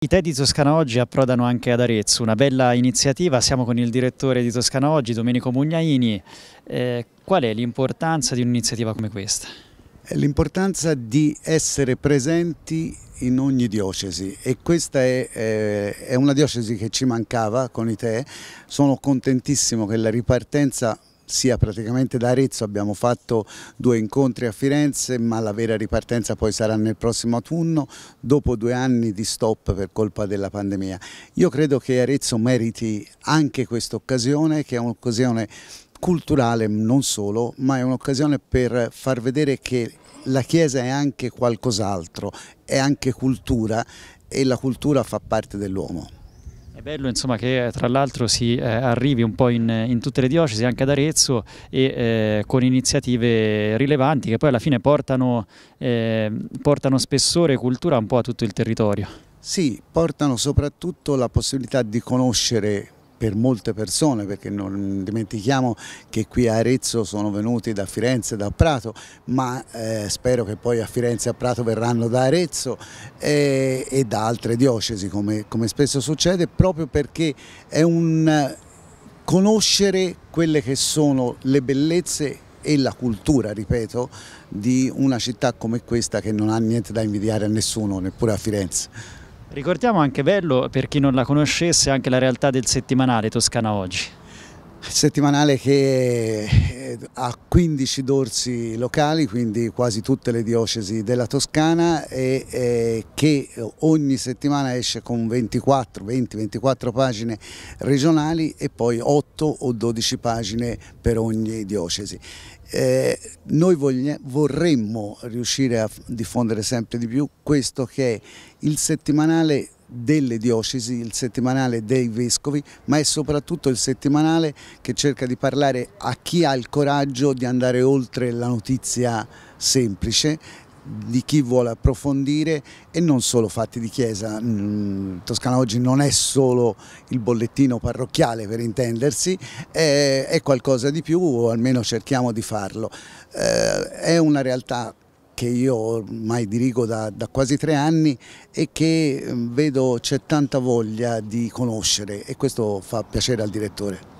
I tè di Toscana Oggi approdano anche ad Arezzo, una bella iniziativa, siamo con il direttore di Toscana Oggi, Domenico Mugnaini. Eh, qual è l'importanza di un'iniziativa come questa? L'importanza di essere presenti in ogni diocesi e questa è, eh, è una diocesi che ci mancava con i tè, sono contentissimo che la ripartenza sia praticamente da Arezzo, abbiamo fatto due incontri a Firenze ma la vera ripartenza poi sarà nel prossimo autunno dopo due anni di stop per colpa della pandemia. Io credo che Arezzo meriti anche questa occasione che è un'occasione culturale non solo ma è un'occasione per far vedere che la Chiesa è anche qualcos'altro, è anche cultura e la cultura fa parte dell'uomo. È bello insomma, che eh, tra l'altro si eh, arrivi un po' in, in, tutte le diocesi, anche ad Arezzo, e, eh, con iniziative rilevanti che poi alla fine portano, eh, portano spessore e cultura un po' a tutto il territorio. Sì, portano soprattutto la possibilità di conoscere per molte persone perché non dimentichiamo che qui a Arezzo sono venuti da Firenze, da Prato, ma eh, spero che poi a Firenze e a Prato verranno da Arezzo e, eh, e da altre diocesi come, come spesso succede proprio perché è un conoscere quelle che sono le bellezze e la cultura, ripeto, di una città come questa che non ha niente da invidiare a nessuno, neppure a Firenze. Ricordiamo anche Bello, per chi non la conoscesse, anche la realtà del settimanale Toscana Oggi settimanale che eh, ha 15 dorsi locali, quindi quasi tutte le diocesi della Toscana e eh, che ogni settimana esce con 24, 20, 24 pagine regionali e poi 8 o 12 pagine per ogni diocesi. Eh, noi vorremmo riuscire a diffondere sempre di più questo che è il settimanale delle diocesi, il settimanale dei vescovi, ma è soprattutto il settimanale che cerca di parlare a chi ha il coraggio di andare oltre la notizia semplice di chi vuole approfondire e non solo fatti di chiesa. Mm, Toscana oggi non è solo il bollettino parrocchiale per intendersi, è, qualcosa di più o almeno cerchiamo di farlo. Eh, è una realtà che io ormai dirigo da, da quasi tre anni e che mm, vedo c'è tanta voglia di conoscere e questo fa piacere al direttore.